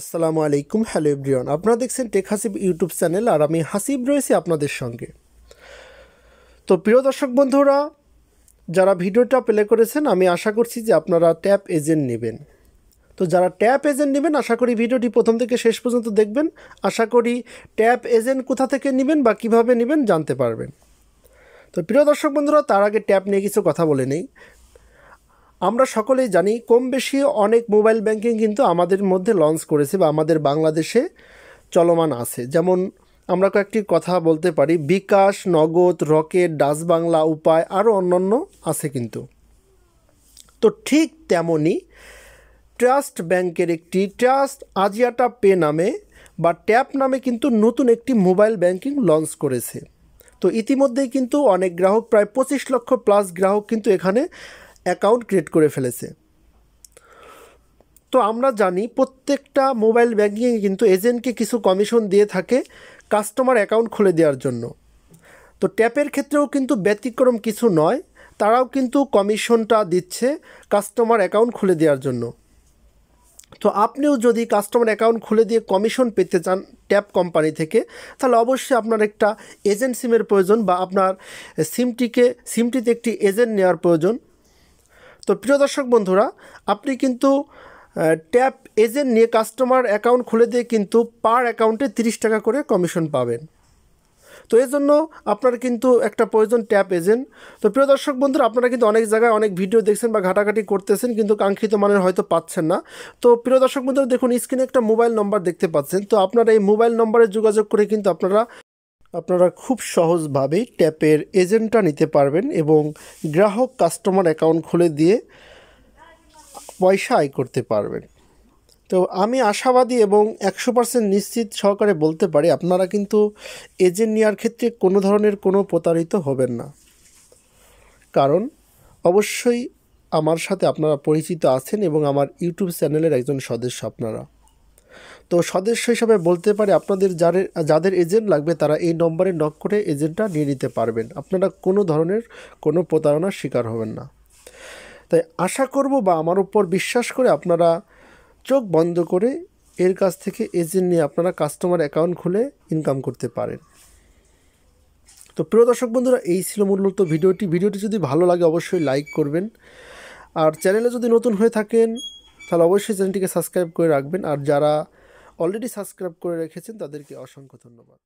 আসসালামু আলাইকুম hello everyone আপনারা দেখছেন টেক হাসিব ইউটিউব চ্যানেল আর আমি হাসিব রয়েছি আপনাদের সঙ্গে তো প্রিয় দর্শক বন্ধুরা যারা ভিডিওটা প্লে করেছেন আমি আশা করছি যে আপনারা ট্যাপ এজেন্ট নেবেন তো যারা ট্যাপ এজেন্ট নেবেন আশা করি ভিডিওটি প্রথম থেকে শেষ পর্যন্ত দেখবেন আশা করি ট্যাপ এজেন্ট কোথা থেকে নেবেন বা কিভাবে নেবেন জানতে পারবেন তো প্রিয় দর্শক বন্ধুরা তার আগে ট্যাপ নিয়ে কিছু কথা বলে নেই আমরা সকলেই জানি কম বেশি অনেক মোবাইল ব্যাংকিং কিন্তু আমাদের মধ্যে লঞ্চ করেছে বা আমাদের বাংলাদেশে চলমান আছে যেমন আমরা কয়েকটি কথা বলতে পারি বিকাশ নগদ রকেট ডাস বাংলা উপায় আরও অন্যান্য আছে কিন্তু তো ঠিক তেমনই ট্রাস্ট ব্যাংকের একটি ট্রাস্ট আজিয়াটা পে নামে বা ট্যাপ নামে কিন্তু নতুন একটি মোবাইল ব্যাংকিং লঞ্চ করেছে তো ইতিমধ্যেই কিন্তু অনেক গ্রাহক প্রায় পঁচিশ লক্ষ প্লাস গ্রাহক কিন্তু এখানে অ্যাকাউন্ট ক্রিয়েট করে ফেলেছে তো আমরা জানি প্রত্যেকটা মোবাইল ব্যাঙ্কিংয়ে কিন্তু এজেন্টকে কিছু কমিশন দিয়ে থাকে কাস্টমার অ্যাকাউন্ট খুলে দেওয়ার জন্য তো ট্যাপের ক্ষেত্রেও কিন্তু ব্যতিক্রম কিছু নয় তারাও কিন্তু কমিশনটা দিচ্ছে কাস্টমার অ্যাকাউন্ট খুলে দেওয়ার জন্য তো আপনিও যদি কাস্টমার অ্যাকাউন্ট খুলে দিয়ে কমিশন পেতে চান ট্যাপ কোম্পানি থেকে তাহলে অবশ্যই আপনার একটা এজেন্ট সিমের প্রয়োজন বা আপনার সিমটিকে সিমটিতে একটি এজেন্ট নেওয়ার প্রয়োজন তো প্রিয় দর্শক বন্ধুরা আপনি কিন্তু ট্যাপ এজেন্ট নিয়ে কাস্টমার অ্যাকাউন্ট খুলে দিয়ে কিন্তু পার অ্যাকাউন্টে তিরিশ টাকা করে কমিশন পাবেন তো এর জন্য আপনার কিন্তু একটা প্রয়োজন ট্যাপ এজেন্ট তো প্রিয় দর্শক বন্ধুরা আপনারা কিন্তু অনেক জায়গায় অনেক ভিডিও দেখছেন বা ঘাটাঘাটি করতেছেন কিন্তু কাঙ্ক্ষিত মানের হয়তো পাচ্ছেন না তো প্রিয় দর্শক বন্ধুরা দেখুন স্ক্রিনে একটা মোবাইল নম্বর দেখতে পাচ্ছেন তো আপনারা এই মোবাইল নম্বরে যোগাযোগ করে কিন্তু আপনারা আপনারা খুব সহজভাবেই ট্যাপের এজেন্টটা নিতে পারবেন এবং গ্রাহক কাস্টমার অ্যাকাউন্ট খুলে দিয়ে পয়সা আয় করতে পারবেন তো আমি আশাবাদী এবং একশো পার্সেন্ট নিশ্চিত সহকারে বলতে পারি আপনারা কিন্তু এজেন্ট নেওয়ার ক্ষেত্রে কোনো ধরনের কোনো প্রতারিত হবেন না কারণ অবশ্যই আমার সাথে আপনারা পরিচিত আছেন এবং আমার ইউটিউব চ্যানেলের একজন সদস্য আপনারা তো সদস্য হিসাবে বলতে পারে আপনাদের যাদের যাদের এজেন্ট লাগবে তারা এই নম্বরে নক করে এজেন্টটা নিয়ে নিতে পারবেন আপনারা কোনো ধরনের কোনো প্রতারণার শিকার হবেন না তাই আশা করব বা আমার উপর বিশ্বাস করে আপনারা চোখ বন্ধ করে এর কাছ থেকে এজেন্ট নিয়ে আপনারা কাস্টমার অ্যাকাউন্ট খুলে ইনকাম করতে পারেন তো প্রিয় দর্শক বন্ধুরা এই ছিল মূলত ভিডিওটি ভিডিওটি যদি ভালো লাগে অবশ্যই লাইক করবেন আর চ্যানেলে যদি নতুন হয়ে থাকেন তাহলে অবশ্যই চ্যানেলটিকে সাবস্ক্রাইব করে রাখবেন আর যারা অলরেডি সাবস্ক্রাইব করে রেখেছেন তাদেরকে অসংখ্য ধন্যবাদ